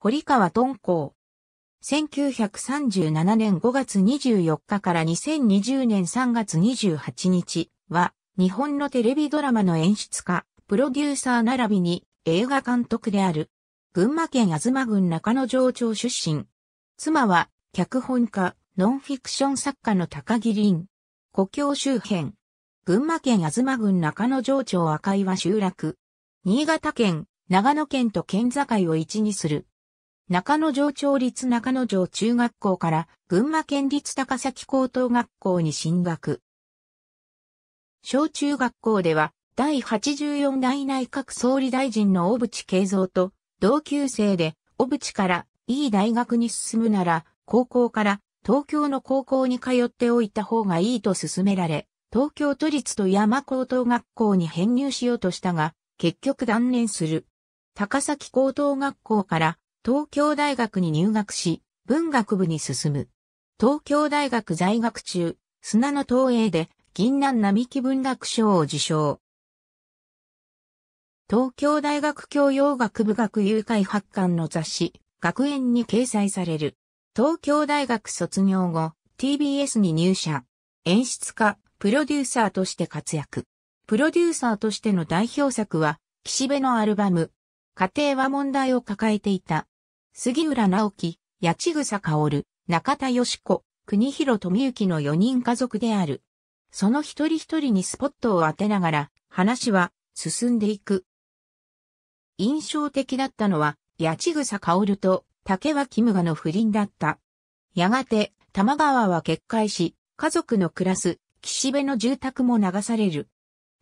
堀川敦煌。1937年5月24日から2020年3月28日は、日本のテレビドラマの演出家、プロデューサー並びに映画監督である。群馬県東郡中野城町出身。妻は、脚本家、ノンフィクション作家の高木凛。故郷周辺。群馬県東郡中野城町赤岩集落。新潟県、長野県と県境を一にする中野城町立中野城中学校から群馬県立高崎高等学校に進学。小中学校では第84代内閣総理大臣の小渕恵三と同級生で小渕からいい大学に進むなら高校から東京の高校に通っておいた方がいいと勧められ、東京都立と山高等学校に編入しようとしたが、結局断念する。高崎高等学校から東京大学に入学し、文学部に進む。東京大学在学中、砂の投影で銀南並木文学賞を受賞。東京大学教養学部学友会発刊の雑誌、学園に掲載される。東京大学卒業後、TBS に入社。演出家、プロデューサーとして活躍。プロデューサーとしての代表作は、岸辺のアルバム。家庭は問題を抱えていた。杉浦直樹、八千草薫、中田よし子、国広富幸の4人家族である。その一人一人にスポットを当てながら、話は進んでいく。印象的だったのは、八千草薫と竹脇無我の不倫だった。やがて、玉川は決壊し、家族の暮らす岸辺の住宅も流される。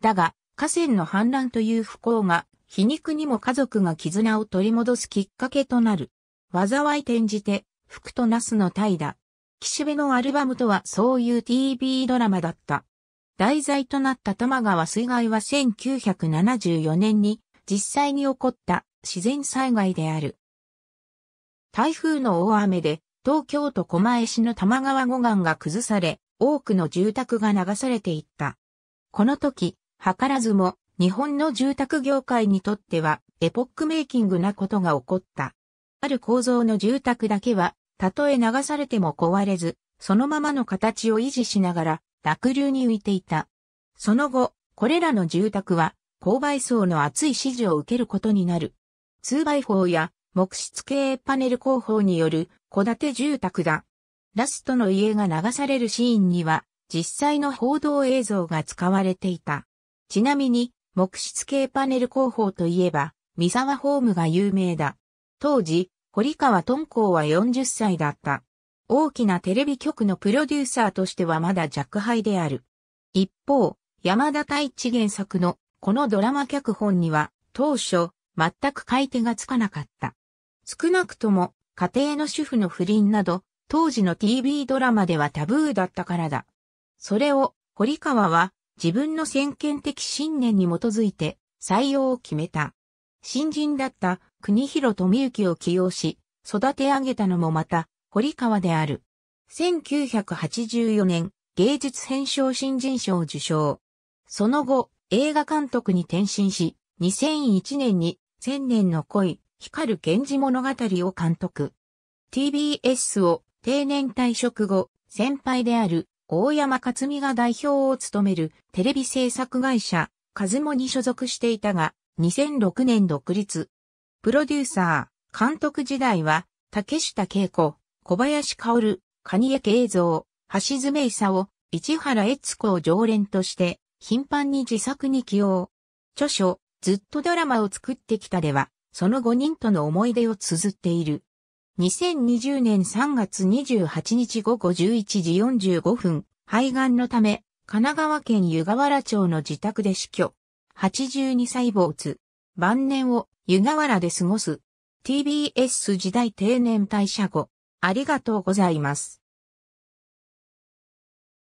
だが、河川の氾濫という不幸が、皮肉にも家族が絆を取り戻すきっかけとなる。災い転じて、福とナスの怠惰。岸辺のアルバムとはそういう TV ドラマだった。題材となった玉川水害は1974年に実際に起こった自然災害である。台風の大雨で東京都狛江市の玉川護岸が崩され、多くの住宅が流されていった。この時、図らずも日本の住宅業界にとってはエポックメイキングなことが起こった。ある構造の住宅だけは、たとえ流されても壊れず、そのままの形を維持しながら、濁流に浮いていた。その後、これらの住宅は、購買層の厚い支持を受けることになる。2x4 や木質系パネル工法による戸建て住宅だ。ラストの家が流されるシーンには実際の報道映像が使われていた。ちなみに木質系パネル工法といえば三沢ホームが有名だ。当時、堀川敦煌は40歳だった。大きなテレビ局のプロデューサーとしてはまだ弱敗である。一方、山田太一原作のこのドラマ脚本には当初全く買い手がつかなかった。少なくとも家庭の主婦の不倫など当時の TV ドラマではタブーだったからだ。それを堀川は自分の先見的信念に基づいて採用を決めた。新人だった国広富幸を起用し、育て上げたのもまた、堀川である。1984年、芸術編賞新人賞を受賞。その後、映画監督に転身し、2001年に、千年の恋、光る源氏物語を監督。TBS を定年退職後、先輩である大山克美が代表を務めるテレビ制作会社、カズモに所属していたが、2006年独立。プロデューサー、監督時代は、竹下恵子、小林薫、蟹江慶三、橋爪勲、市原悦子を常連として、頻繁に自作に起用。著書、ずっとドラマを作ってきたでは、その5人との思い出を綴っている。2020年3月28日午後11時45分、肺がんのため、神奈川県湯河原町の自宅で死去。82歳坊津。晩年を湯河原で過ごす。TBS 時代定年退社後。ありがとうございます。